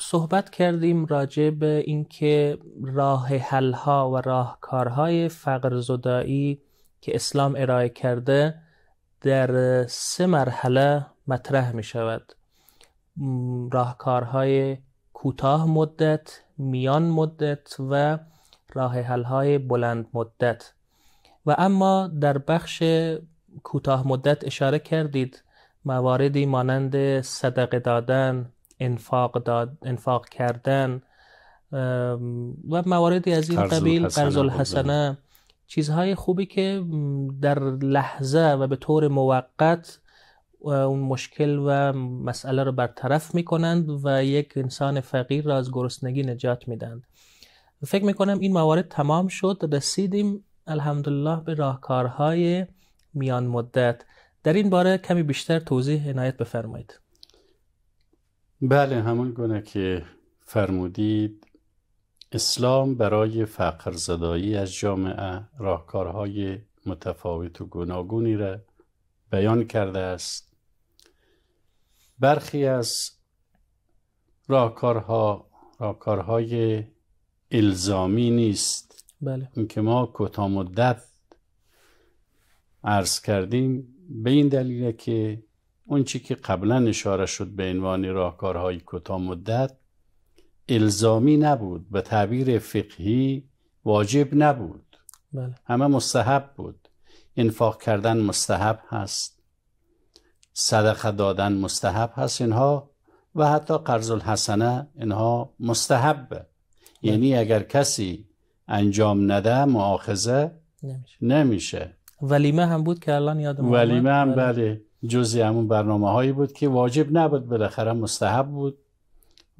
صحبت کردیم راجع به اینکه راه ها و راهکارهای فقر زدایی که اسلام ارائه کرده در سه مرحله مطرح می شود راهکارهای کوتاه مدت، میان مدت و راه های بلند مدت و اما در بخش کوتاه مدت اشاره کردید مواردی مانند صدقه دادن، انفاق داد انفاق کردن و مواردی از این قبیل قرض الحسنه بله. چیزهای خوبی که در لحظه و به طور موقت اون مشکل و مسئله رو برطرف میکنند و یک انسان فقیر را از گرسنگی نجات میدند فکر میکنم این موارد تمام شد رسیدیم الحمدلله به راهکارهای میان مدت در این باره کمی بیشتر توضیح عنایت بفرمایید بله همان گونه که فرمودید اسلام برای فقر زدایی از جامعه راهکارهای متفاوت و گوناگونی را بیان کرده است برخی از راهکارها راهکارهای الزامی نیست بله. که ما کتا مدت عرض کردیم به این دلیل که اون که قبلا اشاره شد به عنوان راهکارهای کوتاه مدت الزامی نبود به تعبیر فقهی واجب نبود بله. همه مستحب بود انفاق کردن مستحب هست صدقه دادن مستحب هست اینها و حتی قرض الحسنه اینها مستحبه بله. یعنی اگر کسی انجام نده معاخذه نمیشه. نمیشه ولیمه هم بود که الان یادم ولیمه هم بله, بله. جزی همون برنامه هایی بود که واجب نبود بالاخره مستحب بود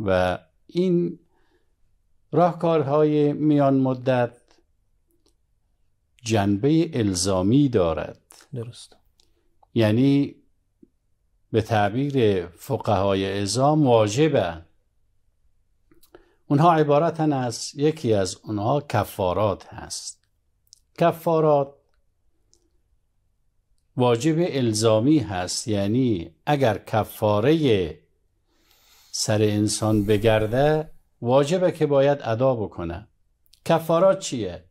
و این راهکارهای میان مدت جنبه الزامی دارد درست یعنی به تعبیر فقهای ازام واجبه اونها عبارتن از یکی از اونها کفارات هست کفارات واجب الزامی هست یعنی اگر کفاره سر انسان بگرده واجبه که باید ادا بکنه کفارات چیه؟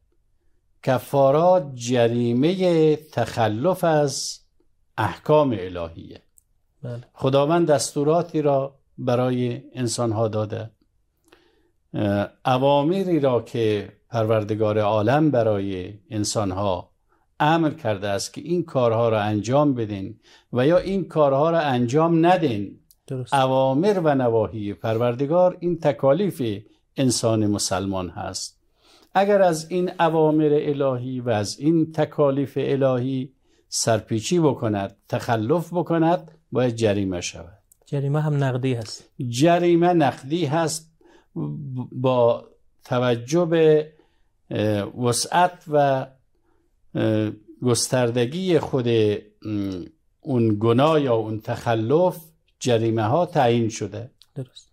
کفارات جریمه تخلف از احکام الهیه بله. خداوند دستوراتی را برای انسانها داده اوامری را که پروردگار عالم برای انسانها امر کرده است که این کارها را انجام بدین و یا این کارها را انجام ندین درست. اوامر و نواهی پروردگار این تکالیف انسان مسلمان هست اگر از این اوامر الهی و از این تکالیف الهی سرپیچی بکند تخلف بکند باید جریمه شود جریمه هم نقدی هست جریمه نقدی هست با توجه به وسعت و گستردگی خود اون گناه یا اون تخلف جریمه ها تعیین شده درست